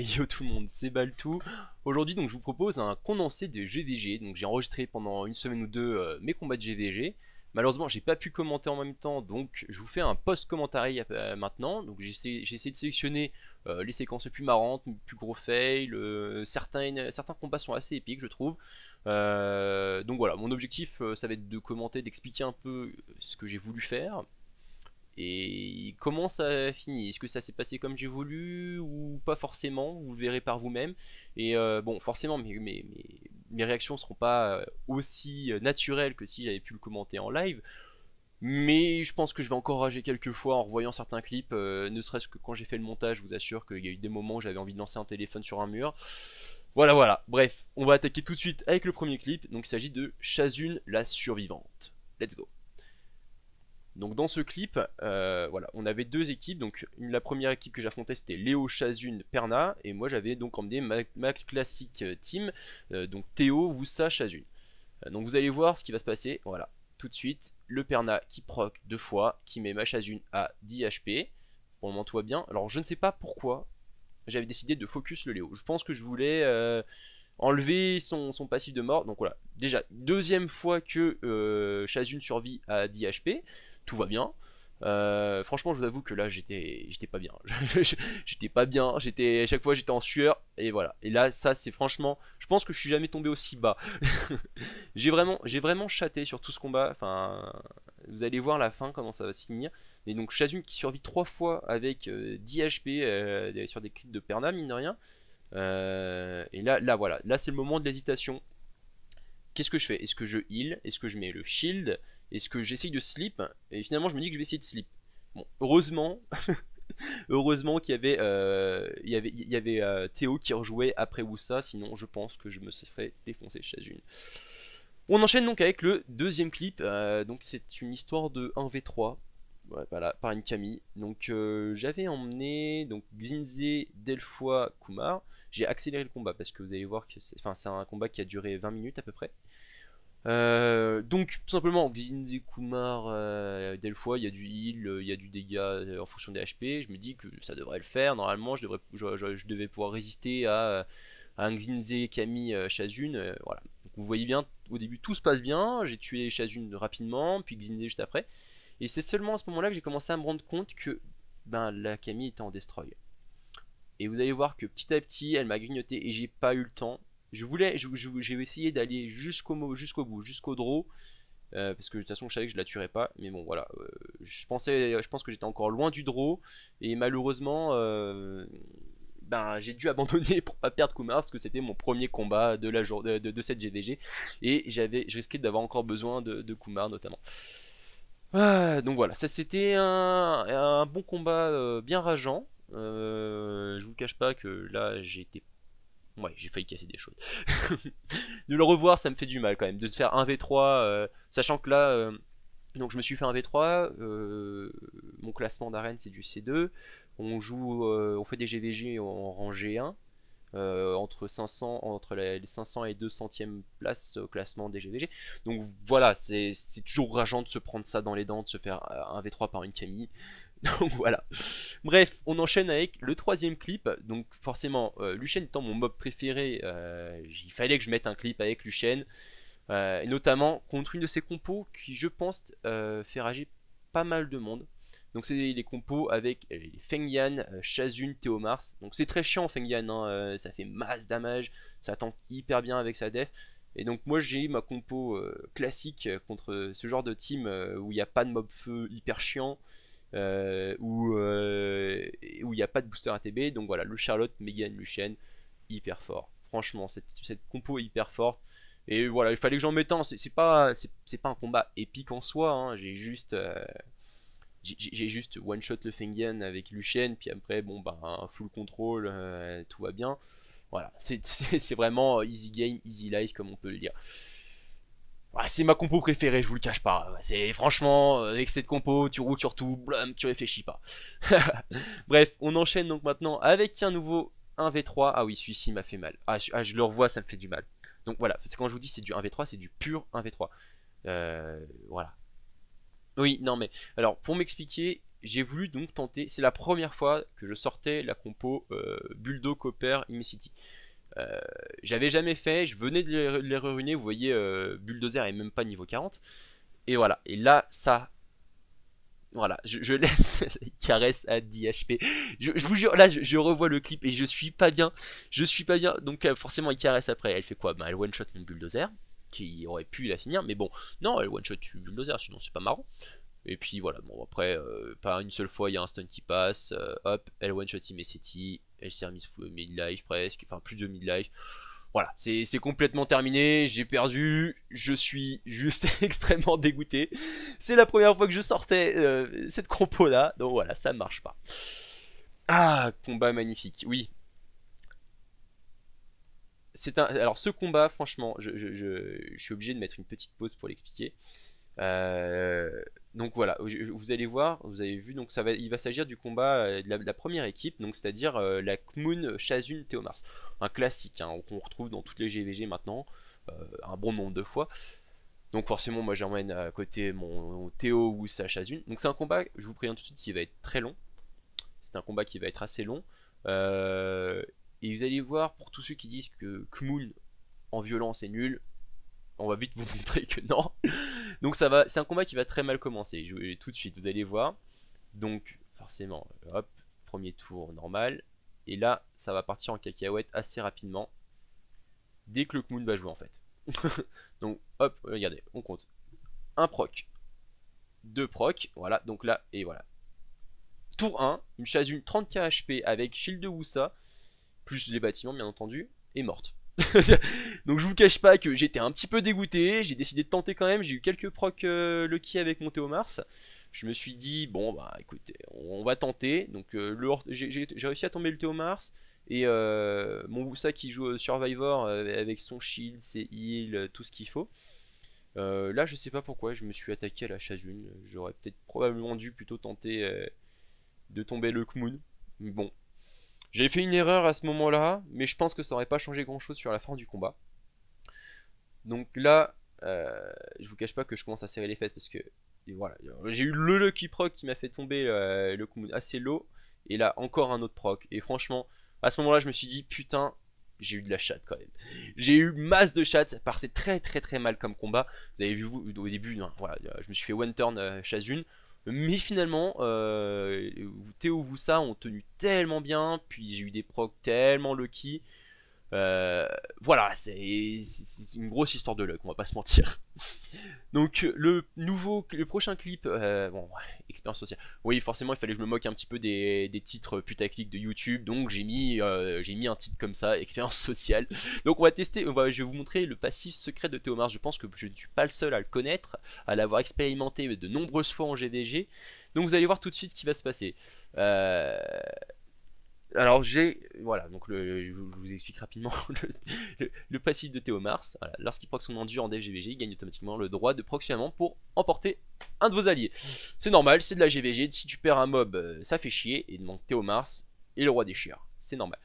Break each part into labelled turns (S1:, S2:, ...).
S1: yo tout le monde, c'est Baltou. Aujourd'hui donc je vous propose un condensé de GVG. Donc j'ai enregistré pendant une semaine ou deux euh, mes combats de GVG. Malheureusement j'ai pas pu commenter en même temps donc je vous fais un post commentary euh, maintenant. Donc j'ai essayé, de sélectionner euh, les séquences les plus marrantes, les plus gros fails. certains, certains combats sont assez épiques je trouve. donc voilà, mon objectif ça va être de commenter, d'expliquer un peu ce que j'ai voulu faire et comment ça finit Est-ce que ça s'est passé comme j'ai voulu ou pas forcément Vous verrez par vous-même. Et euh, bon, forcément, mes, réactions ne seront pas euh, aussi euh, naturelles que si j'avais pu le commenter en live. Mais je pense que je vais encore rager quelques fois en revoyant certains clips, ne serait-ce que quand j'ai fait le montage, je vous assure qu'il y a eu des moments où j'avais envie de lancer un téléphone sur un mur. Voilà, voilà. Bref, on va attaquer tout de suite avec le premier clip. Donc il s'agit de Chazune, la survivante. Let's go. Donc dans ce clip, euh, voilà, on avait deux équipes. Donc la première équipe que j'affrontais c'était Léo Chazune Perna et moi j'avais donc emmené ma, classique euh, team, euh, donc Théo Woussa Chazune. donc vous allez voir ce qui va se passer. Voilà, tout de suite le Perna qui proc deux fois, qui met ma Chazune à 10 HP. Pour le moment bien. Alors je ne sais pas pourquoi j'avais décidé de focus le Léo. Je pense que je voulais enlever son, son, passif de mort. Donc voilà, déjà deuxième fois que Chazune survit à 10 HP tout va bien. Euh, franchement, je vous avoue que là, j'étais, j'étais pas bien. j'étais pas bien. J'étais à chaque fois, j'étais en sueur et voilà. Et là, ça, c'est franchement, je pense que je suis jamais tombé aussi bas. j'ai vraiment, j'ai vraiment chaté sur tout ce combat. Enfin, vous allez voir la fin comment ça va se finir. Et donc Shazun qui survit trois fois avec 10 euh, HP euh, sur des clips de Perna, mine de rien. et là, là voilà, là c'est le moment de l'hésitation. Qu'est-ce que je fais Est-ce que je heal Est-ce que je mets le shield et ce que j'essaye de slip, et finalement je me dis que je vais essayer de slip. Bon, heureusement, heureusement qu'il y avait, euh, il y avait, il y avait euh, Théo qui rejouait après Woussa, sinon je pense que je me serais défoncé chez une. On enchaîne donc avec le deuxième clip, euh, donc c'est une histoire de 1v3, voilà, par une Camille. Donc j'avais emmené donc Xinze, Delphoi, Kumar, j'ai accéléré le combat parce que vous allez voir que c'est, un combat qui a duré 20 minutes à peu près. Euh, donc tout simplement, Xinze Kumar, euh, euh, il y a du heal, il y a du dégât euh, en fonction des HP, je me dis que ça devrait le faire, normalement je, devrais, devais pouvoir résister à, un Xinze, Kami, Shazun, voilà. vous voyez bien, au début tout se passe bien, j'ai tué Shazun rapidement, puis Xinze juste après, et c'est seulement à ce moment-là que j'ai commencé à me rendre compte que ben, la Kami était en destroy. Et vous allez voir que petit à petit, elle m'a grignoté et j'ai pas eu le temps je voulais, j'ai essayé d'aller jusqu'au jusqu'au bout, jusqu'au draw. Euh, parce que de toute façon je savais que je la tuerais pas mais bon voilà euh, je pensais je pense que j'étais encore loin du draw et malheureusement euh, ben j'ai dû abandonner pour pas perdre Kumar parce que c'était mon premier combat de la de, cette GDG et j'avais je risquais d'avoir encore besoin de, Kumar notamment ah, donc voilà ça c'était un, bon combat bien rageant je vous cache pas que là j'étais Ouais, j'ai failli casser des choses. de le revoir, ça me fait du mal quand même. De se faire un V3, euh, sachant que là, euh, donc je me suis fait un V3. Euh, mon classement d'arène, c'est du C2. On joue, on fait des GVG en rang G1. entre 500 entre les 500 et 200e place au classement des GVG donc voilà c'est toujours rageant de se prendre ça dans les dents de se faire un V3 par une Camille donc voilà. Bref, on enchaîne avec le troisième clip. Donc forcément, euh, étant mon mob préféré, euh, il fallait que je mette un clip avec Lucien, euh, et notamment contre une de ses compos qui, je pense, euh, fait rager pas mal de monde. Donc c'est les compos avec les Feng Yan, Shazun, Théomars. Donc c'est très chiant Feng Yan, hein, ça fait masse damage, ça tank hyper bien avec sa def. Et donc moi j'ai ma compo classique contre ce genre de team où il n'y a pas de mob feu hyper chiant. Euh, euh, où il y n'y a pas de booster ATB. Donc voilà, le Charlotte, Megan, Lucien, hyper fort. Franchement, cette, cette compo est hyper forte. Et voilà, il fallait que j'en mette un. C'est pas, c'est pas un combat épique en soi. Hein. J'ai juste, euh, j'ai juste one shot le Fengen avec Lucien, puis après bon bah full contrôle, euh, tout va bien. Voilà, c'est vraiment easy game, easy life comme on peut le dire. Ah, c'est ma compo préférée, je vous le cache pas. C'est franchement, avec euh, cette compo, tu roules sur tout, blâme, tu réfléchis pas. Bref, on enchaîne donc maintenant avec un nouveau 1v3. Ah oui, celui-ci m'a fait mal. Ah, ah je, le revois, ça me fait du mal. Donc voilà, c'est quand je vous dis c'est du 1v3, c'est du pur 1v3. Euh, voilà. Oui, non mais, alors pour m'expliquer, j'ai voulu donc tenter, c'est la première fois que je sortais la compo euh, Bulldo Copper Immensity. Euh, j'avais jamais fait, je venais de les, ruiner, vous voyez, euh, Bulldozer est même pas niveau 40. Et voilà, et là, ça... Voilà, je, laisse caresse à 10 HP. Je, vous jure, là, je, revois le clip et je suis pas bien. Je suis pas bien, donc euh, forcément, il caresse après. Elle fait quoi bah, Elle one-shot une bulldozer, qui aurait pu la finir, mais bon, non, elle one-shot une bulldozer, sinon c'est pas marrant. Et puis voilà, bon après, pas une seule fois, il y a un stun qui passe, hop, elle one-shot Imessetti, elle s'est remise mid-life presque, enfin plus de mid-life. Voilà, c'est complètement terminé, j'ai perdu, je suis juste extrêmement dégoûté. C'est la première fois que je sortais euh, cette compo là, donc voilà, ça ne marche pas. Ah, combat magnifique, oui. C'est un... Alors ce combat, franchement, je, suis obligé de mettre une petite pause pour l'expliquer. Euh, donc voilà, vous allez voir, vous avez vu, donc ça va, il va s'agir du combat euh, de la, première équipe, donc c'est-à-dire euh, la Kmoon Shazun Théomars. Un classique hein, qu'on retrouve dans toutes les GVG maintenant, un bon nombre de fois. Donc forcément, moi j'emmène à côté mon Théo ou sa Shazun. Donc c'est un combat, je vous préviens tout de suite, qui va être très long. C'est un combat qui va être assez long. et vous allez voir, pour tous ceux qui disent que Kmoon en violence est nul, on va vite vous montrer que non. Donc ça va, c'est un combat qui va très mal commencer. Je, tout de suite, vous allez voir. Donc forcément, hop, premier tour normal. Et là, ça va partir en cacahuète assez rapidement. Dès que le Kmoon va jouer en fait. donc hop, regardez, on compte. Un proc. Deux proc. Voilà, donc là, et voilà. Tour 1, une chazune 30k HP avec Shield de Wusa, plus les bâtiments bien entendu, est morte. donc je vous cache pas que j'étais un petit peu dégoûté, j'ai décidé de tenter quand même, j'ai eu quelques proc euh, Lucky avec mon Théo Mars. Je me suis dit, bon bah écoutez, on, va tenter. Donc euh, j'ai réussi à tomber le Théo Mars. Et euh, mon Boussa qui joue Survivor avec son shield, ses heals, tout ce qu'il faut. là, je sais pas pourquoi, je me suis attaqué à la Chazune. J'aurais peut-être probablement dû plutôt tenter de tomber le kmoon. Bon, j'ai fait une erreur à ce moment-là, mais je pense que ça n'aurait pas changé grand-chose sur la fin du combat. Donc là, euh, je vous cache pas que je commence à serrer les fesses parce que voilà, j'ai eu le lucky proc qui m'a fait tomber euh, le combo assez low, et là encore un autre proc. Et franchement, à ce moment-là, je me suis dit putain, j'ai eu de la chatte quand même. J'ai eu masse de chatte, ça partait très très très mal comme combat. Vous avez vu au début, hein, voilà, je me suis fait one turn chasune. Euh, mais finalement, euh, Théo Voussa ont tenu tellement bien, puis j'ai eu des procs tellement lucky euh, voilà, c'est une grosse histoire de luck, on va pas se mentir. Donc le nouveau, le prochain clip, euh, bon, expérience sociale. Oui, forcément, il fallait que je me moque un petit peu des, des titres putaclic de YouTube, donc j'ai mis, euh, mis un titre comme ça, expérience sociale. Donc on va tester, je vais vous montrer le passif secret de Théomars. Je pense que je ne suis pas le seul à le connaître, à l'avoir expérimenté de nombreuses fois en GDG. Donc vous allez voir tout de suite ce qui va se passer. Euh alors j'ai voilà donc je vous explique rapidement le, passif de Théomars, Lorsqu'il proc son endure en DFGVG, il gagne automatiquement le droit de proximement pour emporter un de vos alliés. C'est normal, c'est de la GVG. Si tu perds un mob, euh, ça fait chier et donc Théo Mars et le roi des chiens. C'est normal.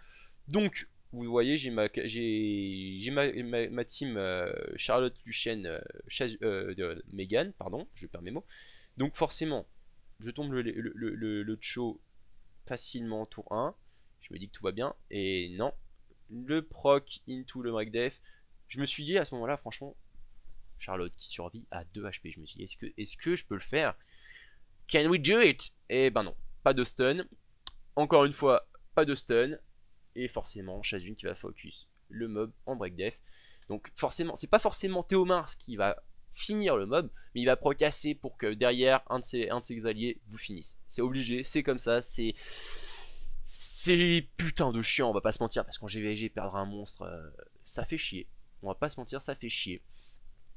S1: Donc vous voyez, j'ai ma, j'ai, ma, team euh, Charlotte Lucienne, euh, de, Megan, pardon, je perds mes mots. Donc forcément, je tombe le, le, facilement en tour 1 je me dis que tout va bien. Et non, le proc into le MacDef. Je me suis dit à ce moment-là, franchement, Charlotte qui survit à 2 HP. Je me suis dit, est-ce que, est que je peux le faire Can we do it Et eh ben non, pas de stun. Encore une fois, pas de stun. Et forcément, Chazune qui va focus le mob en break death Donc forcément, c'est pas forcément Théomars qui va finir le mob, mais il va procasser pour que derrière un de ses, un de ses alliés vous finisse. C'est obligé, c'est comme ça, c'est c'est putain de chiant, on va pas se mentir, parce qu'en GVG, perdre un monstre, euh, ça fait chier. On va pas se mentir, ça fait chier.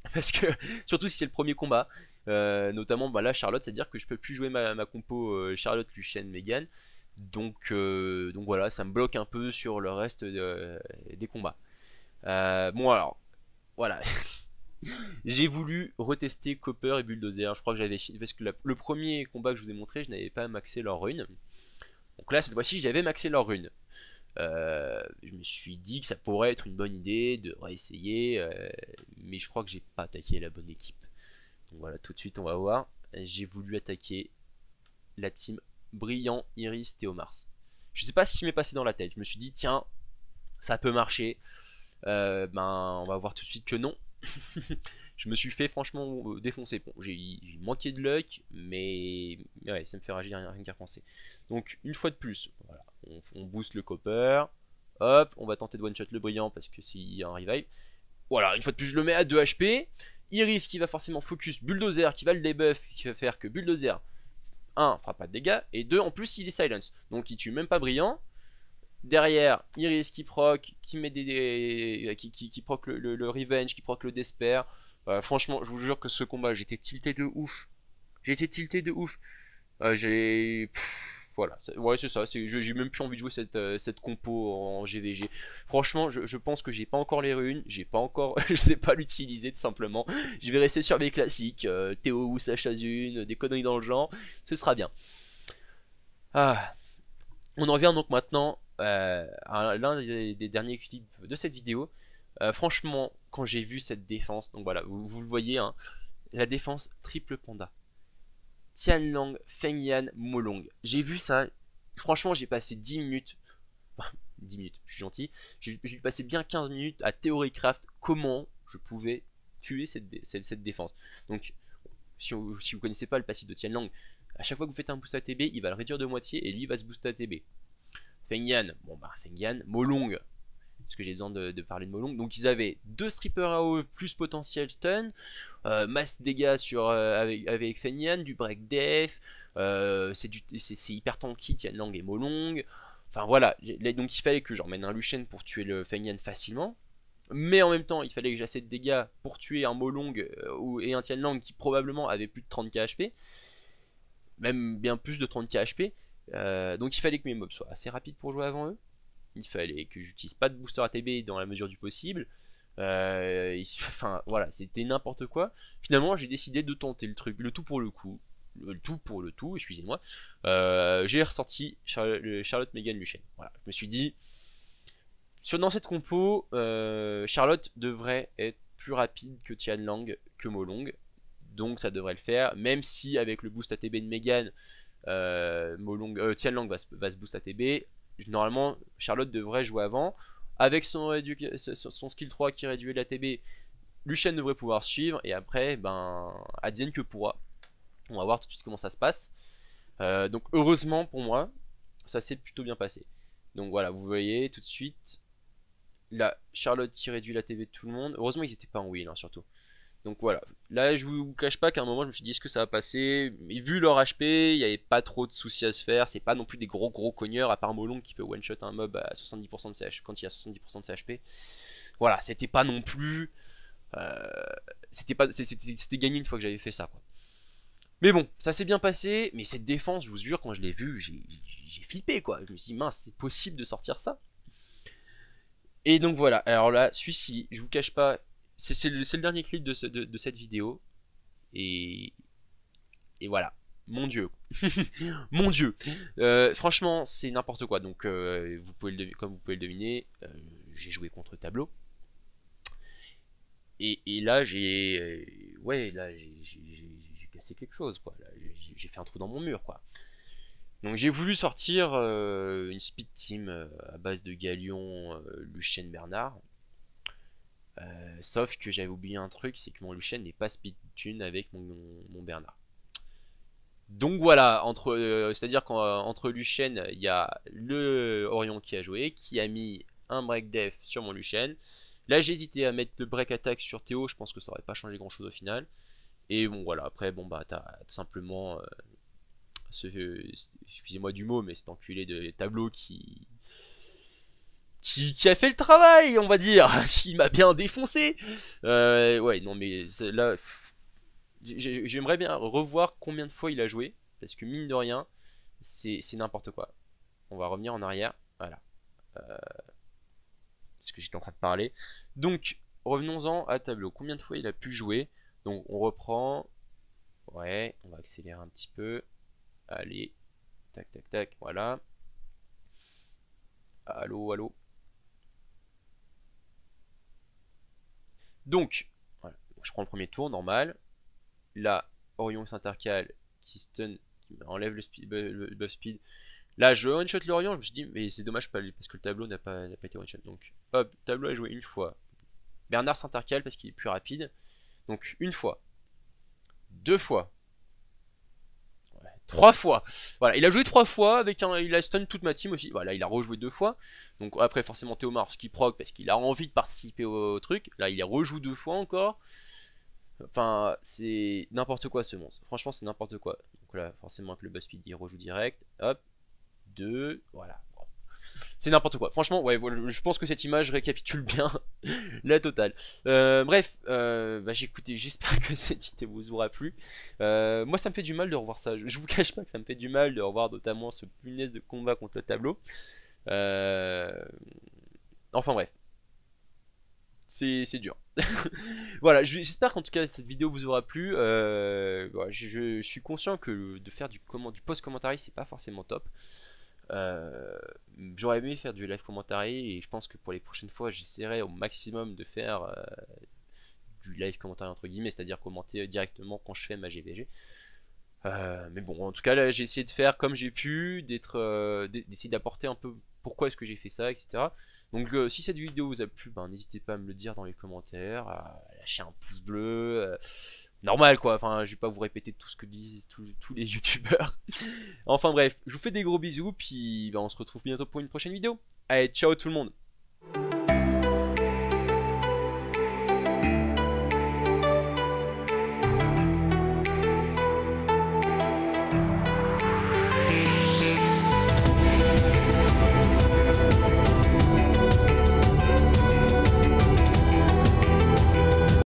S1: Parce que, surtout si c'est le premier combat, euh, notamment bah là, Charlotte, c'est-à-dire que je peux plus jouer ma, ma compo euh, Charlotte, Lucien Megan. Donc, donc voilà, ça me bloque un peu sur le reste des combats. bon, alors, voilà. j'ai voulu retester Copper et Bulldozer. Je crois que j'avais fini. Parce que le premier combat que je vous ai montré, je n'avais pas maxé leur rune. Donc là, cette fois-ci, j'avais maxé leur rune. Euh, je me suis dit que ça pourrait être une bonne idée de réessayer, euh, mais je crois que j'ai pas attaqué la bonne équipe. Donc voilà, tout de suite, on va voir. J'ai voulu attaquer la team Brillant, Iris, Théomars. Je sais pas ce qui m'est passé dans la tête. Je me suis dit, tiens, ça peut marcher. Euh, ben, on va voir tout de suite que non. je me suis fait franchement euh, défoncer. Bon, j'ai manqué de luck, mais ouais, ça me fait réagir rien, qu'à penser. Donc, une fois de plus, on, booste le copper. Hop, on va tenter de one-shot le brillant parce que s'il y a un revive. Voilà, une fois de plus, je le mets à 2 HP. Iris qui va forcément focus Bulldozer qui va le debuff, ce qui va faire que Bulldozer, 1, fera pas de dégâts, et 2, en plus, il est silence. Donc, il tue même pas brillant. Derrière, Iris qui proc, qui met des, qui, proc le, Revenge, qui proc le Despair. Bah, franchement, je vous jure que ce combat, j'étais tilté de ouf. J'étais tilté de ouf. Euh, j'ai. Voilà, ouais, c'est ça. J'ai même plus envie de jouer cette, euh, cette compo en GVG. Franchement, je, pense que j'ai pas encore les runes. J'ai pas encore. je sais pas l'utiliser, tout simplement. Je vais rester sur les classiques. Euh, Théo ou Sachazune, des conneries dans le genre. Ce sera bien. Ah. On en revient donc maintenant à l'un des, derniers clips de cette vidéo. franchement, quand j'ai vu cette défense. Donc voilà, vous, le voyez, hein, la défense triple panda. Tianlang, Fengyan, Molong. J'ai vu ça, franchement j'ai passé 10 minutes, 10 minutes, je suis gentil, j'ai, passé bien 15 minutes à craft comment je pouvais tuer cette, cette, défense. Donc si, vous ne vous connaissez pas le passif de Tianlang, à chaque fois que vous faites un boost TB, il va le réduire de moitié et lui va se booster à ATB. Fengyan, bon bah Fengyan, Molong, parce que j'ai besoin de, parler de Molong. Donc ils avaient deux strippers AOE plus potentiel stun, euh, masse dégâts sur, euh, avec, avec Fenyan, du break death. Euh, c'est hyper tanky Tianlang et Molong. Enfin voilà, donc il fallait que j'emmène un Luchen pour tuer le Fenyan facilement. Mais en même temps, il fallait que j'assède de dégâts pour tuer un Molong euh, et un Tianlang qui probablement avait plus de 30k HP. Même bien plus de 30k HP. donc il fallait que mes mobs soient assez rapides pour jouer avant eux il fallait que j'utilise pas de booster ATB dans la mesure du possible. Euh, enfin voilà, c'était n'importe quoi. Finalement, j'ai décidé de tenter le truc, le tout pour le coup, le tout pour le tout, excusez-moi. Euh, j'ai ressorti Charlotte Megan Luchen. Voilà, je me suis dit, dans cette compo, euh, Charlotte devrait être plus rapide que Tian Lang, que Molong. Donc ça devrait le faire, même si avec le boost ATB de Megan, Molong, Tian Lang va, va se boost ATB normalement, Charlotte devrait jouer avant. Avec son, skill 3 qui réduit la TB, Lucien devrait pouvoir suivre. Et après, ben, Adienne que pourra. On va voir tout de suite comment ça se passe. Euh, donc heureusement pour moi, ça s'est plutôt bien passé. Donc voilà, vous voyez tout de suite la Charlotte qui réduit la TV de tout le monde. Heureusement ils n'étaient pas en wheel hein, surtout. Donc voilà. Là, je vous cache pas qu'à un moment, je me suis dit, est-ce que ça va passer Mais vu leur HP, il n'y avait pas trop de soucis à se faire. C'est pas non plus des gros gros cogneurs, à part Molon qui peut one-shot un mob à 70% de CH quand il a 70% de CHP. Voilà, c'était pas non plus. Euh, c'était c'était gagné une fois que j'avais fait ça quoi. Mais bon, ça s'est bien passé, mais cette défense, je vous jure, quand je l'ai vue, j'ai flippé quoi. Je me suis dit, mince, c'est possible de sortir ça. Et donc voilà, alors là, celui-ci, je vous cache pas, c'est le, dernier clip de, cette vidéo. Et, et voilà. Mon dieu. Mon dieu. Euh, franchement, c'est n'importe quoi. Donc, euh, vous pouvez comme vous pouvez le deviner, euh, j'ai joué contre tableau. Et, là, j'ai. ouais, là, j'ai cassé quelque chose, quoi. J'ai fait un trou dans mon mur, quoi. Donc j'ai voulu sortir une speed team à base de Galion, Lucien Bernard. Euh, sauf que j'avais oublié un truc, c'est que mon Lucien n'est pas speed tune avec mon, Bernard. Donc voilà, entre, euh, c'est-à-dire qu'entre Lucien, il y a le Orion qui a joué, qui a mis un break def sur mon Lucien. Là, j'ai hésité à mettre le break attack sur Théo, je pense que ça aurait pas changé grand-chose au final. Et bon, voilà, après, bon, bah, t'as simplement euh, ce, excusez-moi du mot, mais cet enculé de tableau qui, qui, a fait le travail, on va dire, qui m'a bien défoncé. Euh, ouais, non, mais là, j'aimerais bien revoir combien de fois il a joué, parce que mine de rien, c'est n'importe quoi. On va revenir en arrière, voilà. Euh, parce que j'étais en train de parler. Donc, revenons-en à tableau. Combien de fois il a pu jouer Donc, on reprend. Ouais, on va accélérer un petit peu. Allez, tac, tac, tac, voilà. Allô, allô. Donc, je prends le premier tour, normal. Là, Orion s'intercale, qui stun, qui enlève le, speed, buff speed. Là, je one-shot l'Orient, je me suis mais c'est dommage parce que le tableau n'a pas, pas, été one-shot. Donc, hop, tableau est joué une fois. Bernard s'intercale parce qu'il est plus rapide. Donc, une fois. Deux fois. Trois fois. Voilà, il a joué trois fois avec un, il a stun toute ma team aussi. Voilà, il a rejoué deux fois. Donc après forcément Théomar ce qui proc parce qu'il a envie de participer au, truc. Là, il rejoue deux fois encore. Enfin, c'est n'importe quoi ce monstre. Franchement, c'est n'importe quoi. Donc là, forcément avec le speed il rejoue direct. Hop. Deux. Voilà. C'est n'importe quoi. Franchement, ouais, je pense que cette image récapitule bien la totale. Euh, bref, euh, bah, j'ai écouté. j'espère que cette idée vous aura plu. Euh, moi, ça me fait du mal de revoir ça. Je, vous cache pas que ça me fait du mal de revoir notamment ce punaise de combat contre le tableau. Enfin, bref. C'est, dur. voilà, j'espère qu'en tout cas cette vidéo vous aura plu. je, suis conscient que de faire du, comment, du post commentary c'est pas forcément top. Euh, j'aurais aimé faire du live commentary et je pense que pour les prochaines fois, j'essaierai au maximum de faire euh, du live commentary entre guillemets, c'est-à-dire commenter euh, directement quand je fais ma GVG. mais bon, en tout cas, là, j'ai essayé de faire comme j'ai pu, d'être, d'essayer d'apporter un peu pourquoi est-ce que j'ai fait ça, etc. Donc euh, si cette vidéo vous a plu, ben, n'hésitez pas à me le dire dans les commentaires, à lâcher un pouce bleu. Euh, normal quoi, enfin je vais pas vous répéter tout ce que disent tous les youtubeurs. enfin bref, je vous fais des gros bisous, puis ben, on se retrouve bientôt pour une prochaine vidéo. Allez, ciao tout le monde